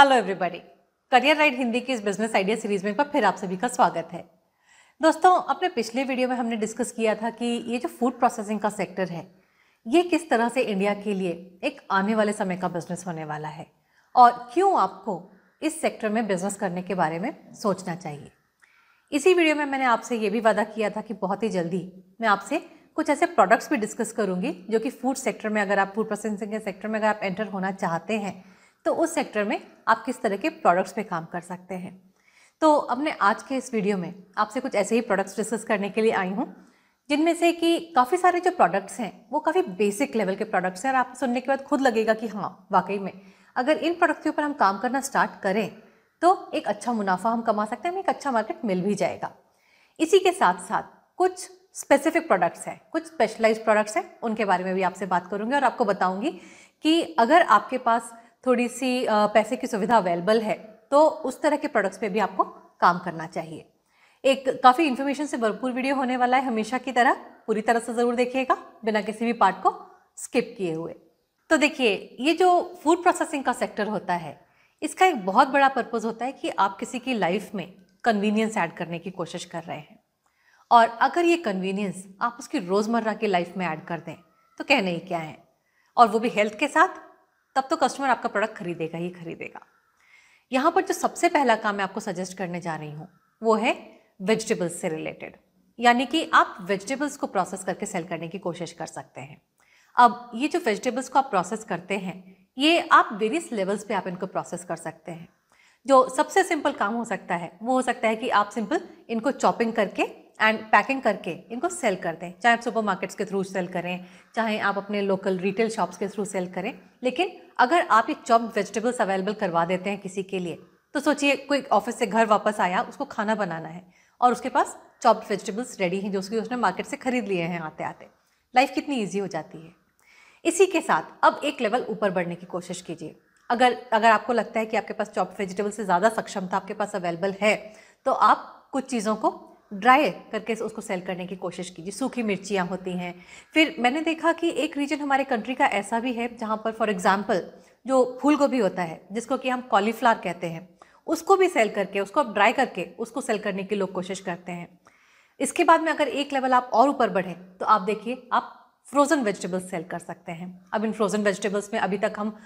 hello everybody career right Hindi की इस business idea series में एक बार फिर आप सभी का स्वागत है दोस्तों अपने पिछले वीडियो में हमने डिस्कस किया था कि ये जो फूड प्रोसेसिंग का सेक्टर है ये किस तरह से इंडिया के लिए एक आने वाले समय का बिजनेस होने वाला है और क्यों आपको इस सेक्टर में बिजनेस करने के बारे में सोचना चाहिए इसी वीडियो में मैंने आपसे ये भी वादा किया था कि बहुत ही जल्दी मैं आपसे कुछ ऐसे प्रोडक्ट्स भी डिस्कस करूंगी जो कि फूड सेक्टर में अगर आप फूड प्रोसेसिंग के सेक्टर में अगर आप एंटर होना चाहते हैं तो उस सेक्टर में आप किस तरह के प्रोडक्ट्स पे काम कर सकते हैं तो अब मैं आज के इस वीडियो में आपसे कुछ ऐसे ही प्रोडक्ट्स डिस्कस करने के लिए आई हूँ जिनमें से कि काफ़ी सारे जो प्रोडक्ट्स हैं वो काफ़ी बेसिक लेवल के प्रोडक्ट्स हैं और आप सुनने के बाद खुद लगेगा कि हाँ वाकई में अगर इन प्रोडक्ट्स के ऊपर हम काम करना स्टार्ट करें तो एक अच्छा मुनाफा हम कमा सकते हैं हमें एक अच्छा मार्केट मिल भी जाएगा इसी के साथ साथ कुछ स्पेसिफिक प्रोडक्ट्स हैं कुछ स्पेशलाइज प्रोडक्ट्स हैं उनके बारे में भी आपसे बात करूंगी और आपको बताऊंगी कि अगर आपके पास थोड़ी सी पैसे की सुविधा अवेलेबल है तो उस तरह के प्रोडक्ट्स पे भी आपको काम करना चाहिए एक काफ़ी इन्फॉर्मेशन से भरपूर वीडियो होने वाला है हमेशा की तरह पूरी तरह से ज़रूर देखिएगा बिना किसी भी पार्ट को स्किप किए हुए तो देखिए ये जो फूड प्रोसेसिंग का सेक्टर होता है इसका एक बहुत बड़ा पर्पज़ होता है कि आप किसी की लाइफ में कन्वीनियंस ऐड करने की कोशिश कर रहे हैं और अगर ये कन्वीनियंस आप उसकी रोज़मर्रा की लाइफ में ऐड कर दें तो कहने ही क्या है और वो भी हेल्थ के साथ तब तो कस्टमर आपका प्रोडक्ट खरीदेगा ही खरीदेगा यहाँ पर जो सबसे पहला काम मैं आपको सजेस्ट करने जा रही हूँ वो है वेजिटेबल्स से रिलेटेड यानी कि आप वेजिटेबल्स को प्रोसेस करके सेल करने की कोशिश कर सकते हैं अब ये जो वेजिटेबल्स को आप प्रोसेस करते हैं ये आप वेरियस लेवल्स पे आप इनको प्रोसेस कर सकते हैं जो सबसे सिंपल काम हो सकता है वो हो सकता है कि आप सिंपल इनको चॉपिंग करके एंड पैकिंग करके इनको सेल कर दें चाहे आप सुपर मार्केट्स के थ्रू सेल करें चाहे आप अपने लोकल रिटेल शॉप्स के थ्रू सेल करें लेकिन अगर आप ये चॉप वेजिटेबल्स अवेलेबल करवा देते हैं किसी के लिए तो सोचिए कोई ऑफिस से घर वापस आया उसको खाना बनाना है और उसके पास चॉप वेजिटेबल्स रेडी हैं जो उसकी उसने मार्केट से खरीद लिए हैं आते आते लाइफ कितनी ईजी हो जाती है इसी के साथ अब एक लेवल ऊपर बढ़ने की कोशिश कीजिए अगर अगर आपको लगता है कि आपके पास चॉप वेजिटेबल से ज़्यादा सक्षमता आपके पास अवेलेबल है तो आप कुछ चीज़ों को ड्राई करके उसको सेल करने की कोशिश कीजिए सूखी मिर्चियाँ होती हैं फिर मैंने देखा कि एक रीजन हमारे कंट्री का ऐसा भी है जहाँ पर फॉर एग्ज़ाम्पल जो फूल गोभी होता है जिसको कि हम कॉलीफ्लावर कहते हैं उसको भी सेल करके उसको आप ड्राई करके उसको सेल करने की लोग कोशिश करते हैं इसके बाद में अगर एक लेवल आप और ऊपर बढ़े तो आप देखिए आप फ्रोज़न वेजिटेबल्स सेल कर सकते हैं अब इन फ्रोज़न वेजिटेबल्स में अभी तक हम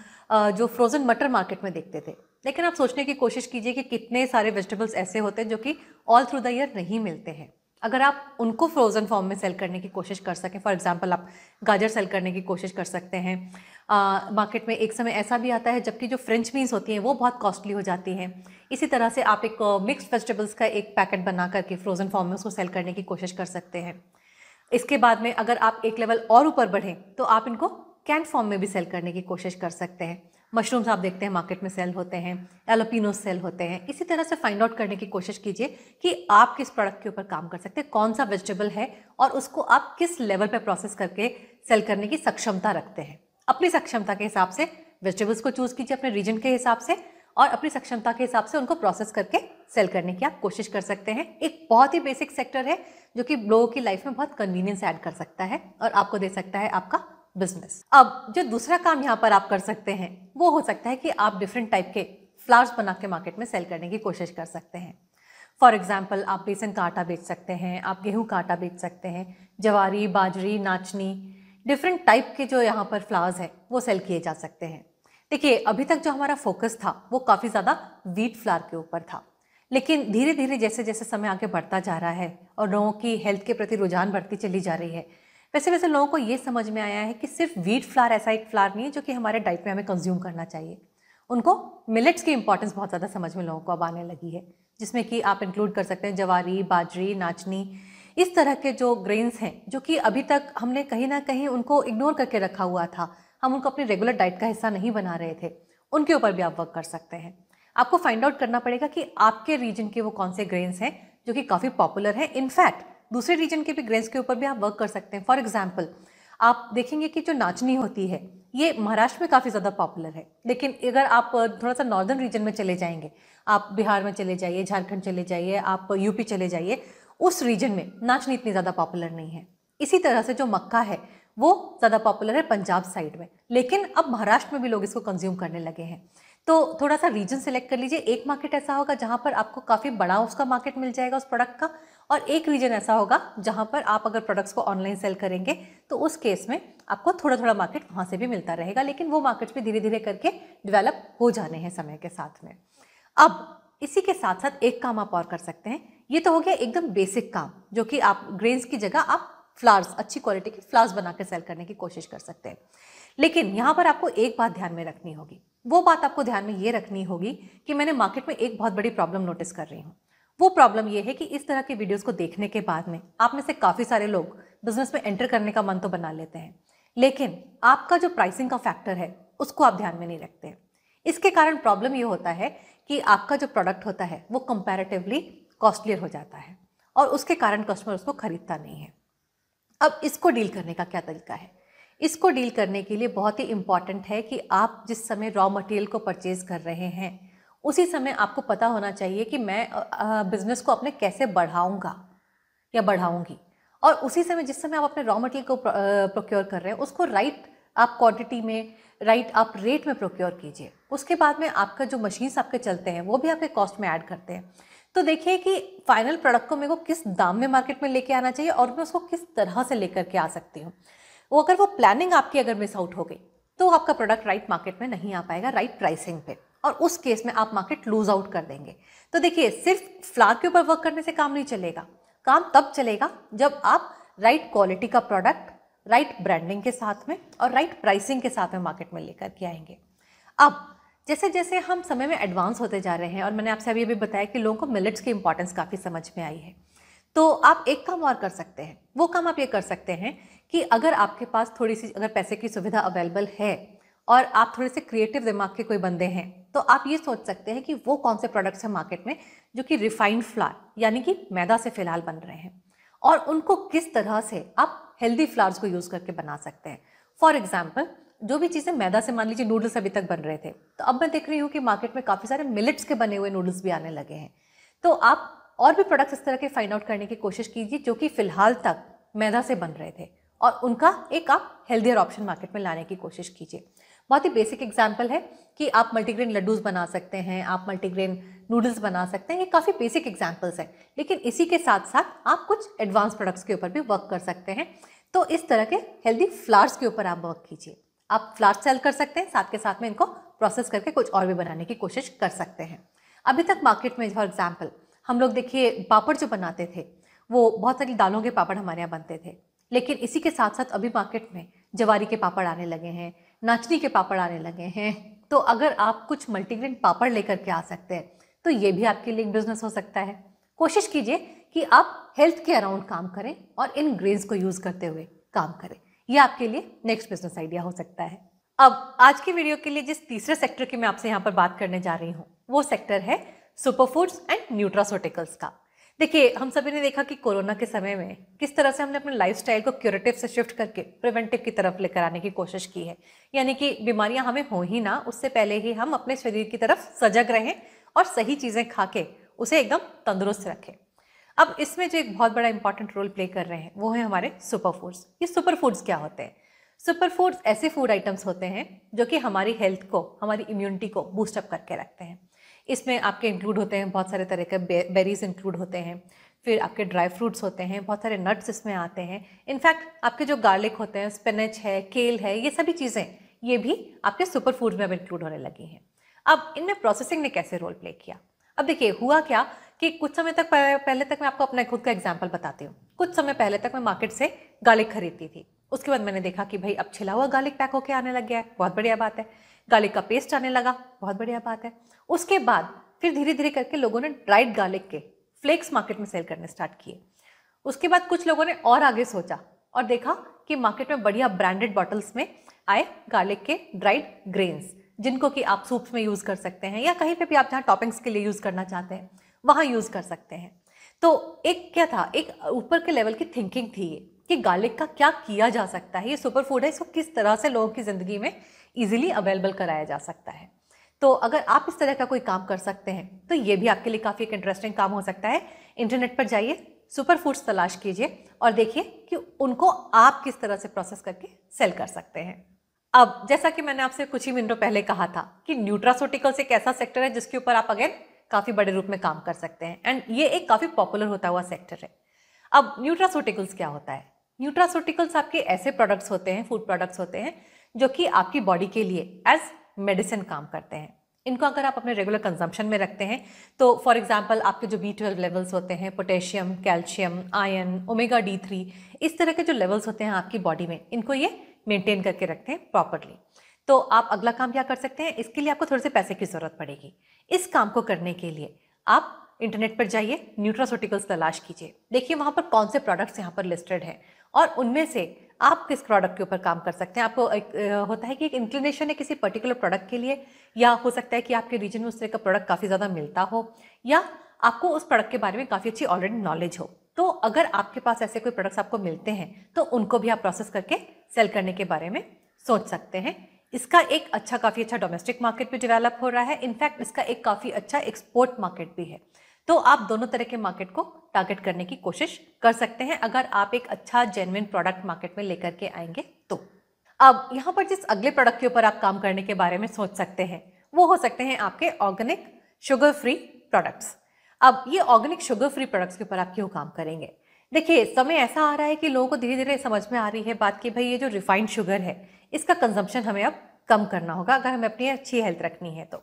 जो फ्रोज़न मटर मार्केट में देखते थे लेकिन आप सोचने की कोशिश कीजिए कि कितने सारे वेजिटेबल्स ऐसे होते हैं जो कि ऑल थ्रू द ईयर नहीं मिलते हैं अगर आप उनको फ्रोज़न फॉर्म में सेल करने की कोशिश कर सकें फॉर एग्ज़ाम्पल आप गाजर सेल करने की कोशिश कर सकते हैं मार्केट में एक समय ऐसा भी आता है जबकि जो फ्रेंच बीन्स होती हैं वो बहुत कॉस्टली हो जाती हैं इसी तरह से आप एक मिक्स वेजिटेबल्स का एक पैकेट बना करके फ्रोज़न फॉर्म में उसको सेल करने की कोशिश कर सकते हैं इसके बाद में अगर आप एक लेवल और ऊपर बढ़ें तो आप इनको कैंट फॉर्म में भी सेल करने की कोशिश कर सकते हैं मशरूम्स आप देखते हैं मार्केट में सेल होते हैं एलोपिनो सेल होते हैं इसी तरह से फाइंड आउट करने की कोशिश कीजिए कि आप किस प्रोडक्ट के ऊपर काम कर सकते हैं कौन सा वेजिटेबल है और उसको आप किस लेवल पर प्रोसेस करके सेल करने की सक्षमता रखते हैं अपनी सक्षमता के हिसाब से वेजिटेबल्स को चूज़ कीजिए अपने रीजन के हिसाब से और अपनी सक्षमता के हिसाब से उनको प्रोसेस करके सेल करने की आप कोशिश कर सकते हैं एक बहुत ही बेसिक सेक्टर है जो कि लोगों की लाइफ में बहुत कन्वीनियंस ऐड कर सकता है और आपको दे सकता है आपका बिजनेस अब जो दूसरा काम यहाँ पर आप कर सकते हैं वो हो सकता है कि आप डिफरेंट टाइप के फ्लावर्स बना के मार्केट में सेल करने की कोशिश कर सकते हैं फॉर एग्ज़ाम्पल आप बेसन का आटा बेच सकते हैं आप गेहूँ का आटा बेच सकते हैं जवारी बाजरी नाचनी डिफरेंट टाइप के जो यहाँ पर फ्लावर्स हैं वो सेल किए जा सकते हैं देखिए अभी तक जो हमारा फोकस था वो काफ़ी ज़्यादा वीट फ्लावर के ऊपर था लेकिन धीरे धीरे जैसे जैसे समय आगे बढ़ता जा रहा है और लोगों की हेल्थ के प्रति रुझान बढ़ती चली जा रही है वैसे वैसे लोगों को ये समझ में आया है कि सिर्फ वीट फ्लार ऐसा एक फ्लार नहीं है जो कि हमारे डाइट में हमें कंज्यूम करना चाहिए उनको मिलेट्स की इंपॉर्टेंस बहुत ज़्यादा समझ में लोगों को अब आने लगी है जिसमें कि आप इंक्लूड कर सकते हैं जवारी बाजरी नाचनी इस तरह के जो ग्रेन्स हैं जो कि अभी तक हमने कहीं ना कहीं उनको इग्नोर करके रखा हुआ था हम उनको अपनी रेगुलर डाइट का हिस्सा नहीं बना रहे थे उनके ऊपर भी आप वर्क कर सकते हैं आपको फाइंड आउट करना पड़ेगा कि आपके रीजन के वो कौन से ग्रेन्स हैं जो कि काफ़ी पॉपुलर हैं इनफैक्ट दूसरे रीजन के भी ग्रेन्स के ऊपर भी आप वर्क कर सकते हैं फॉर एग्जाम्पल आप देखेंगे कि जो नाचनी होती है ये महाराष्ट्र में काफ़ी ज़्यादा पॉपुलर है लेकिन अगर आप थोड़ा सा नॉर्दर्न रीजन में चले जाएंगे आप बिहार में चले जाइए झारखंड चले जाइए आप यूपी चले जाइए उस रीजन में नाचनी इतनी ज़्यादा पॉपुलर नहीं है इसी तरह से जो मक्का है वो ज़्यादा पॉपुलर है पंजाब साइड में लेकिन अब महाराष्ट्र में भी लोग इसको कंज्यूम करने लगे हैं तो थोड़ा सा रीजन सेलेक्ट कर लीजिए एक मार्केट ऐसा होगा जहाँ पर आपको काफ़ी बड़ा उसका मार्केट मिल जाएगा उस प्रोडक्ट का और एक रीजन ऐसा होगा जहाँ पर आप अगर प्रोडक्ट्स को ऑनलाइन सेल करेंगे तो उस केस में आपको थोड़ा थोड़ा मार्केट वहाँ से भी मिलता रहेगा लेकिन वो मार्केट्स भी धीरे धीरे करके डेवलप हो जाने हैं समय के साथ में अब इसी के साथ साथ एक काम आप और कर सकते हैं ये तो हो गया एकदम बेसिक काम जो कि आप ग्रेन्स की जगह आप फ्लावर्स अच्छी क्वालिटी के फ्लावर्स बना कर सेल करने की कोशिश कर सकते हैं लेकिन यहाँ पर आपको एक बात ध्यान में रखनी होगी वो बात आपको ध्यान में ये रखनी होगी कि मैंने मार्केट में एक बहुत बड़ी प्रॉब्लम नोटिस कर रही हूँ वो प्रॉब्लम ये है कि इस तरह के वीडियोस को देखने के बाद में आप में से काफ़ी सारे लोग बिजनेस में एंटर करने का मन तो बना लेते हैं लेकिन आपका जो प्राइसिंग का फैक्टर है उसको आप ध्यान में नहीं रखते हैं इसके कारण प्रॉब्लम ये होता है कि आपका जो प्रोडक्ट होता है वो कंपैरेटिवली कॉस्टलियर हो जाता है और उसके कारण कस्टमर उसको खरीदता नहीं है अब इसको डील करने का क्या तरीका है इसको डील करने के लिए बहुत ही इम्पॉर्टेंट है कि आप जिस समय रॉ मटेरियल को परचेज़ कर रहे हैं उसी समय आपको पता होना चाहिए कि मैं बिज़नेस को अपने कैसे बढ़ाऊँगा या बढ़ाऊँगी और उसी समय जिस समय आप अपने रॉ मटेरियल को प्रोक्योर कर रहे हैं उसको राइट आप क्वांटिटी में राइट आप रेट में प्रोक्योर कीजिए उसके बाद में आपका जो मशीन्स आपके चलते हैं वो भी आपके कॉस्ट में ऐड करते हैं तो देखिए कि फाइनल प्रोडक्ट को मेरे को किस दाम में मार्केट में लेके आना चाहिए और मैं उसको किस तरह से लेकर के आ सकती हूँ वो अगर वो प्लानिंग आपकी अगर मिस आउट हो गई तो आपका प्रोडक्ट राइट मार्केट में नहीं आ पाएगा राइट प्राइसिंग पे और उस केस में आप मार्केट लूज आउट कर देंगे तो देखिए सिर्फ फ्लाग के ऊपर वर्क करने से काम नहीं चलेगा काम तब चलेगा जब आप राइट क्वालिटी का प्रोडक्ट राइट ब्रांडिंग के साथ में और राइट प्राइसिंग के साथ में मार्केट में लेकर के आएंगे अब जैसे जैसे हम समय में एडवांस होते जा रहे हैं और मैंने आपसे अभी अभी बताया कि लोगों को मिलेट्स की इंपॉर्टेंस काफ़ी समझ में आई है तो आप एक काम और कर सकते हैं वो काम आप ये कर सकते हैं कि अगर आपके पास थोड़ी सी अगर पैसे की सुविधा अवेलेबल है और आप थोड़े से क्रिएटिव दिमाग के कोई बंदे हैं तो आप ये सोच सकते हैं कि वो कौन से प्रोडक्ट्स हैं मार्केट में जो कि रिफाइंड फ्लावर यानी कि मैदा से फ़िलहाल बन रहे हैं और उनको किस तरह से आप हेल्दी फ्लावर्स को यूज़ करके बना सकते हैं फॉर एग्जाम्पल जो भी चीज़ें मैदा से मान लीजिए नूडल्स अभी तक बन रहे थे तो अब मैं देख रही हूँ कि मार्केट में काफ़ी सारे मिलेट्स के बने हुए नूडल्स भी आने लगे हैं तो आप और भी प्रोडक्ट्स इस तरह के फाइंड आउट करने की कोशिश कीजिए जो कि फ़िलहाल तक मैदा से बन रहे थे और उनका एक आप हेल्दियर ऑप्शन मार्केट में लाने की कोशिश कीजिए बहुत ही बेसिक एग्जाम्पल है कि आप मल्टीग्रेन लड्डूज़ बना सकते हैं आप मल्टीग्रेन नूडल्स बना सकते हैं ये काफ़ी बेसिक एग्जाम्पल्स हैं लेकिन इसी के साथ साथ आप कुछ एडवांस प्रोडक्ट्स के ऊपर भी वर्क कर सकते हैं तो इस तरह के हेल्दी फ्लावर्स के ऊपर आप वर्क कीजिए आप फ्लावर्स सेल कर सकते हैं साथ के साथ में इनको प्रोसेस करके कुछ और भी बनाने की कोशिश कर सकते हैं अभी तक मार्केट में फॉर एग्जाम्पल हम लोग देखिए पापड़ जो बनाते थे वो बहुत सारी दालों के पापड़ हमारे यहाँ बनते थे लेकिन इसी के साथ साथ अभी मार्केट में जवारी के पापड़ आने लगे हैं नाचनी के पापड़ आने लगे हैं तो अगर आप कुछ मल्टीग्रेन पापड़ लेकर के आ सकते हैं तो ये भी आपके लिए बिजनेस हो सकता है कोशिश कीजिए कि आप हेल्थ के अराउंड काम करें और इन ग्रेन्स को यूज़ करते हुए काम करें ये आपके लिए नेक्स्ट बिजनेस आइडिया हो सकता है अब आज की वीडियो के लिए जिस तीसरे सेक्टर की मैं आपसे यहाँ पर बात करने जा रही हूँ वो सेक्टर है सुपरफूड्स एंड न्यूट्रासोटिकल्स का देखिए हम सभी ने देखा कि कोरोना के समय में किस तरह से हमने अपने लाइफस्टाइल को क्यूरेटिव से शिफ्ट करके प्रिवेंटिव की तरफ लेकर आने की कोशिश की है यानी कि बीमारियां हमें हो ही ना उससे पहले ही हम अपने शरीर की तरफ सजग रहें और सही चीज़ें खा के उसे एकदम तंदुरुस्त रखें अब इसमें जो एक बहुत बड़ा इंपॉर्टेंट रोल प्ले कर रहे हैं वो है हमारे सुपर फूड्स ये सुपर फूड्स क्या होते हैं सुपर फूड्स ऐसे फूड आइटम्स होते हैं जो कि हमारी हेल्थ को हमारी इम्यूनिटी को बूस्टअप करके रखते हैं इसमें आपके इंक्लूड होते हैं बहुत सारे तरह के बेरीज़ इंक्लूड होते हैं फिर आपके ड्राई फ्रूट्स होते हैं बहुत सारे नट्स इसमें आते हैं इनफैक्ट आपके जो गार्लिक होते हैं स्पिनच है केल है ये सभी चीज़ें ये भी आपके सुपर फूड में अब इंक्लूड होने लगी हैं अब इनमें प्रोसेसिंग ने कैसे रोल प्ले किया अब देखिए हुआ क्या कि कुछ समय तक पहले तक मैं आपको अपना खुद का एग्जाम्पल बताती हूँ कुछ समय पहले तक मैं मार्केट से गार्लिक खरीदती थी उसके बाद मैंने देखा कि भाई अब छिला हुआ गार्लिक पैक होके आने लग गया है बहुत बढ़िया बात है गार्लिक का पेस्ट आने लगा बहुत बढ़िया बात है उसके बाद फिर धीरे धीरे करके लोगों ने ड्राइड गार्लिक के फ्लेक्स मार्केट में सेल करने स्टार्ट किए उसके बाद कुछ लोगों ने और आगे सोचा और देखा कि मार्केट में बढ़िया ब्रांडेड बॉटल्स में आए गार्लिक के ड्राइड ग्रेन्स जिनको कि आप सूप्स में यूज़ कर सकते हैं या कहीं पे भी आप जहाँ टॉपिंग्स के लिए यूज़ करना चाहते हैं वहाँ यूज़ कर सकते हैं तो एक क्या था एक ऊपर के लेवल की थिंकिंग थी ये कि गार्लिक का क्या किया जा सकता है ये सुपर फूड है इसको किस तरह से लोगों की ज़िंदगी में ईजिली अवेलेबल कराया जा सकता है तो अगर आप इस तरह का कोई काम कर सकते हैं तो ये भी आपके लिए काफ़ी एक इंटरेस्टिंग काम हो सकता है इंटरनेट पर जाइए सुपर फूड्स तलाश कीजिए और देखिए कि उनको आप किस तरह से प्रोसेस करके सेल कर सकते हैं अब जैसा कि मैंने आपसे कुछ ही मिनटों पहले कहा था कि न्यूट्रासोटिकल्स एक ऐसा सेक्टर है जिसके ऊपर आप अगेन काफ़ी बड़े रूप में काम कर सकते हैं एंड ये एक काफ़ी पॉपुलर होता हुआ सेक्टर है अब न्यूट्रासोटिकल्स क्या होता है न्यूट्रासोटिकल्स आपके ऐसे प्रोडक्ट्स होते हैं फूड प्रोडक्ट्स होते हैं जो कि आपकी बॉडी के लिए एज मेडिसिन काम करते हैं इनको अगर आप अपने रेगुलर कंजम्पशन में रखते हैं तो फॉर एग्जाम्पल आपके जो बी ट्वेल्व लेवल्स होते हैं potassium calcium ion omega D three इस तरह के जो लेवल्स होते हैं आपकी बॉडी में इनको ये मेंटेन करके रखते हैं प्रॉपरली तो आप अगला काम क्या कर सकते हैं इसके लिए आपको थोड़े से पैसे की ज़रूरत पड़ेगी इस काम को करने के लिए आप इंटरनेट पर जाइए न्यूट्रासोटिकल्स तलाश कीजिए देखिए वहाँ पर कौन से प्रोडक्ट्स यहाँ पर लिस्टेड हैं और उनमें से आप किस प्रोडक्ट के ऊपर काम कर सकते हैं आपको एक, होता है कि एक इंक्लिनेशन है किसी पर्टिकुलर प्रोडक्ट के लिए या हो सकता है कि आपके रीजन में उस तरह का प्रोडक्ट काफ़ी ज़्यादा मिलता हो या आपको उस प्रोडक्ट के बारे में काफ़ी अच्छी ऑलरेडी नॉलेज हो तो अगर आपके पास ऐसे कोई प्रोडक्ट्स आपको मिलते हैं तो उनको भी आप प्रोसेस करके सेल करने के बारे में सोच सकते हैं इसका एक अच्छा काफ़ी अच्छा डोमेस्टिक मार्केट भी डेवलप हो रहा है इनफैक्ट इसका एक काफ़ी अच्छा एक्सपोर्ट मार्केट भी है तो आप दोनों तरह के मार्केट को टारगेट करने की कोशिश कर सकते हैं अगर आप एक अच्छा जेनविन प्रोडक्ट मार्केट में लेकर के आएंगे तो अब यहाँ पर जिस अगले प्रोडक्ट के ऊपर आप काम करने के बारे में सोच सकते हैं वो हो सकते हैं आपके ऑर्गेनिक शुगर फ्री प्रोडक्ट्स अब ये ऑर्गेनिक शुगर फ्री प्रोडक्ट्स के ऊपर आप क्यों काम करेंगे देखिए समय ऐसा आ रहा है कि लोगों को धीरे धीरे समझ में आ रही है बात कि भाई ये जो रिफाइंड शुगर है इसका कंजम्पशन हमें अब कम करना होगा अगर हमें अपनी अच्छी हेल्थ रखनी है तो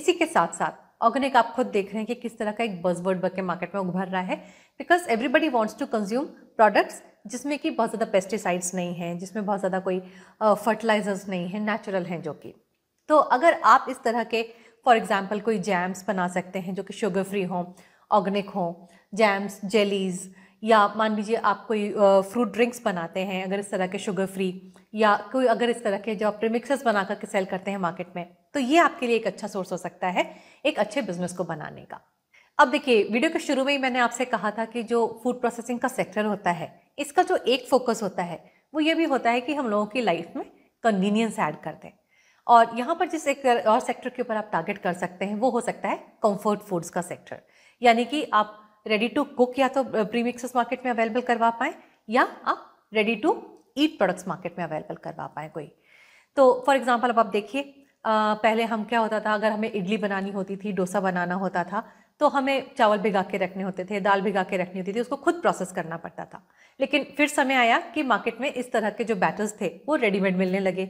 इसी के साथ साथ ऑर्गेनिक आप खुद देख रहे हैं कि किस तरह का एक बजवर्ड बन के मार्केट में उभर रहा है because everybody wants to consume products जिसमें कि बहुत ज़्यादा पेस्टिसाइड्स नहीं हैं जिसमें बहुत ज़्यादा कोई फर्टिलाइजर्स uh, नहीं है नेचुरल हैं जो कि तो अगर आप इस तरह के फॉर एग्ज़ाम्पल कोई जैम्स बना सकते हैं जो कि शुगर फ्री हों ऑर्गेनिक हों जैम्स जेलीज़ या मान लीजिए आप कोई फ्रूट ड्रिंक्स बनाते हैं अगर इस तरह के शुगर फ्री या कोई अगर इस तरह के जो आप प्रीमिक्सेस बना करके सेल करते हैं मार्केट में तो ये आपके लिए एक अच्छा सोर्स हो सकता है एक अच्छे बिजनेस को बनाने का अब देखिए वीडियो के शुरू में ही मैंने आपसे कहा था कि जो फूड प्रोसेसिंग का सेक्टर होता है इसका जो एक फोकस होता है वो ये भी होता है कि हम लोगों की लाइफ में कन्वीनियंस ऐड कर दें और यहाँ पर जिस एक और सेक्टर के ऊपर आप टारगेट कर सकते हैं वो हो सकता है कंफर्ट फूड्स का सेक्टर यानी कि आप रेडी टू कुक या तो प्रीमिक्सेस मार्केट में अवेलेबल करवा पाएँ या आप ready to eat products market में अवेलेबल करवा पाएँ कोई तो फॉर एग्ज़ाम्पल अब आप देखिए पहले हम क्या होता था अगर हमें इडली बनानी होती थी डोसा बनाना होता था तो हमें चावल भिगा के रखने होते थे दाल भिगा के रखनी होती थी उसको खुद प्रोसेस करना पड़ता था लेकिन फिर समय आया कि मार्केट में इस तरह के जो बैटर्स थे वो रेडीमेड मिलने लगे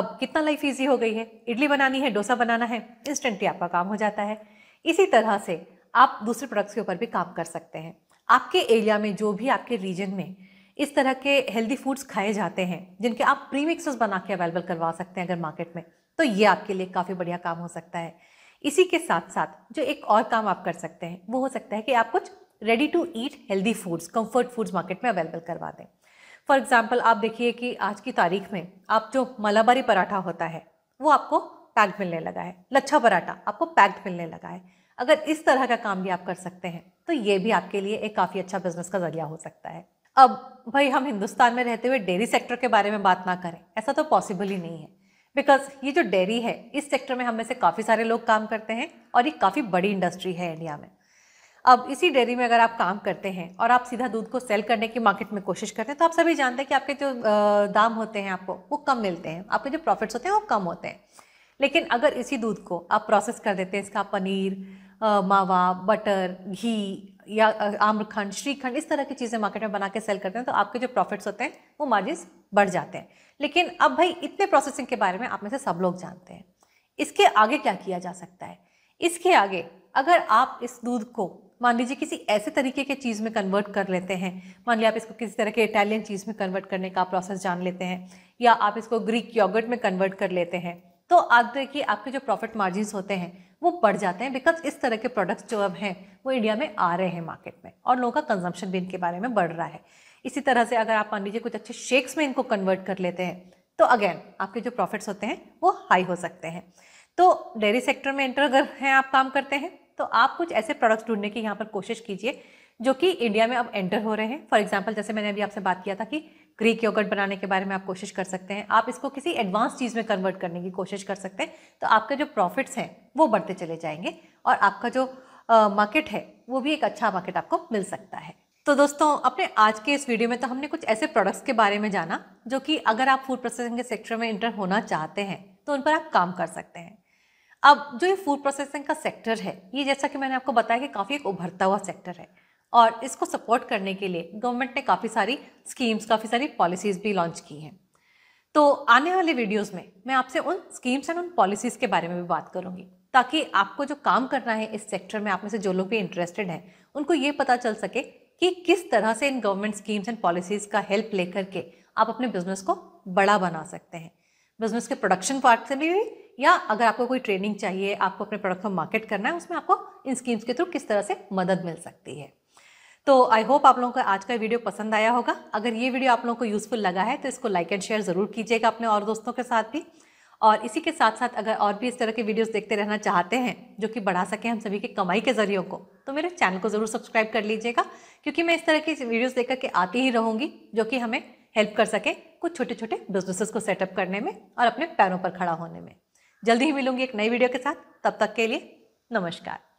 अब कितना लाइफ ईजी हो गई है इडली बनानी है डोसा बनाना है इंस्टेंटली आपका काम हो जाता है इसी तरह से आप दूसरे प्रोडक्ट्स के ऊपर भी काम कर सकते हैं आपके एरिया में जो भी आपके रीजन में इस तरह के हेल्दी फूड्स खाए जाते हैं जिनके आप प्रीमिक्सेस बना के अवेलेबल करवा सकते हैं अगर मार्केट में तो ये आपके लिए काफ़ी बढ़िया काम हो सकता है इसी के साथ साथ जो एक और काम आप कर सकते हैं वो हो सकता है कि आप कुछ ready to eat healthy foods comfort foods market में अवेलेबल करवा दें फॉर एग्जाम्पल आप देखिए कि आज की तारीख में आप जो मलाबारी पराठा होता है वो आपको पैक्ड मिलने लगा है लच्छा पराठा आपको पैक्ड मिलने लगा है अगर इस तरह का काम भी आप कर सकते हैं तो ये भी आपके लिए एक काफ़ी अच्छा बिजनेस का जरिया हो सकता है अब भाई हम हिंदुस्तान में रहते हुए डेयरी सेक्टर के बारे में बात ना करें ऐसा तो पॉसिबल ही नहीं है बिकॉज ये जो डेयरी है इस सेक्टर में हम में से काफ़ी सारे लोग काम करते हैं और ये काफ़ी बड़ी इंडस्ट्री है इंडिया में अब इसी डेयरी में अगर आप काम करते हैं और आप सीधा दूध को सेल करने की मार्केट में कोशिश करते हैं तो आप सभी जानते हैं कि आपके जो दाम होते हैं आपको वो कम मिलते हैं आपके जो प्रॉफिट्स होते हैं वो कम होते हैं लेकिन अगर इसी दूध को आप प्रोसेस कर देते हैं इसका पनीर मावा बटर घी या आम्रखंड श्रीखंड इस तरह की चीज़ें मार्केट में बना के सेल करते हैं तो आपके जो प्रॉफिट्स होते हैं वो मार्जिन बढ़ जाते हैं लेकिन अब भाई इतने प्रोसेसिंग के बारे में आप में से सब लोग जानते हैं इसके आगे क्या किया जा सकता है इसके आगे अगर आप इस दूध को मान लीजिए किसी ऐसे तरीके के चीज़ में कन्वर्ट कर लेते हैं मान लीजिए आप इसको किसी तरह के इटालियन चीज़ में कन्वर्ट करने का प्रोसेस जान लेते हैं या आप इसको ग्रीक योगर्ट में कन्वर्ट कर लेते हैं तो आप देखिए आपके जो प्रॉफिट मार्जिन होते हैं वो बढ़ जाते हैं बिकॉज इस तरह के प्रोडक्ट्स जो अब हैं वो इंडिया में आ रहे हैं मार्केट में और लोगों का कंजम्पशन भी इनके बारे में बढ़ रहा है इसी तरह से अगर आप मान लीजिए कुछ अच्छे शेक्स में इनको कन्वर्ट कर लेते हैं तो अगेन आपके जो प्रॉफिट्स होते हैं वो हाई हो सकते हैं तो डेयरी सेक्टर में एंटर अगर हैं आप काम करते हैं तो आप कुछ ऐसे प्रोडक्ट्स ढूंढने की यहाँ पर कोशिश कीजिए जो कि इंडिया में अब एंटर हो रहे हैं फॉर एग्जाम्पल जैसे मैंने अभी आपसे बात किया था कि ग्रीक योगर्ट बनाने के बारे में आप कोशिश कर सकते हैं आप इसको किसी एडवांस चीज़ में कन्वर्ट करने की कोशिश कर सकते हैं तो आपके जो प्रॉफिट्स हैं वो बढ़ते चले जाएंगे और आपका जो मार्केट है वो भी एक अच्छा मार्केट आपको मिल सकता है तो दोस्तों अपने आज के इस वीडियो में तो हमने कुछ ऐसे प्रोडक्ट्स के बारे में जाना जो कि अगर आप फूड प्रोसेसिंग के सेक्टर में इंटर होना चाहते हैं तो उन पर आप काम कर सकते हैं अब जो ये फूड प्रोसेसिंग का सेक्टर है ये जैसा कि मैंने आपको बताया कि काफ़ी एक उभरता हुआ सेक्टर है और इसको सपोर्ट करने के लिए गवर्नमेंट ने काफ़ी सारी स्कीम्स काफ़ी सारी पॉलिसीज़ भी लॉन्च की हैं तो आने वाले वीडियोस में मैं आपसे उन स्कीम्स एंड उन पॉलिसीज़ के बारे में भी बात करूँगी ताकि आपको जो काम करना है इस सेक्टर में आप में से जो लोग भी इंटरेस्टेड हैं उनको ये पता चल सके कि किस तरह से इन गवर्नमेंट स्कीम्स एंड पॉलिसीज़ का हेल्प ले करके आप अपने बिजनेस को बड़ा बना सकते हैं बिजनेस के प्रोडक्शन पार्ट से भी या अगर आपको कोई ट्रेनिंग चाहिए आपको अपने प्रोडक्ट को मार्केट करना है उसमें आपको इन स्कीम्स के थ्रू किस तरह से मदद मिल सकती है तो आई होप आप लोगों को आज का वीडियो पसंद आया होगा अगर ये वीडियो आप लोगों को यूज़फुल लगा है तो इसको लाइक एंड शेयर ज़रूर कीजिएगा अपने और दोस्तों के साथ भी और इसी के साथ साथ अगर और भी इस तरह के वीडियोस देखते रहना चाहते हैं जो कि बढ़ा सकें हम सभी के कमाई के जरियो को तो मेरे चैनल को ज़रूर सब्सक्राइब कर लीजिएगा क्योंकि मैं इस तरह की वीडियोस देख करके आती ही रहूँगी जो कि हमें हेल्प कर सके कुछ छोटे छोटे बिजनेसेस को सेटअप करने में और अपने पैरों पर खड़ा होने में जल्दी ही मिलूंगी एक नई वीडियो के साथ तब तक के लिए नमस्कार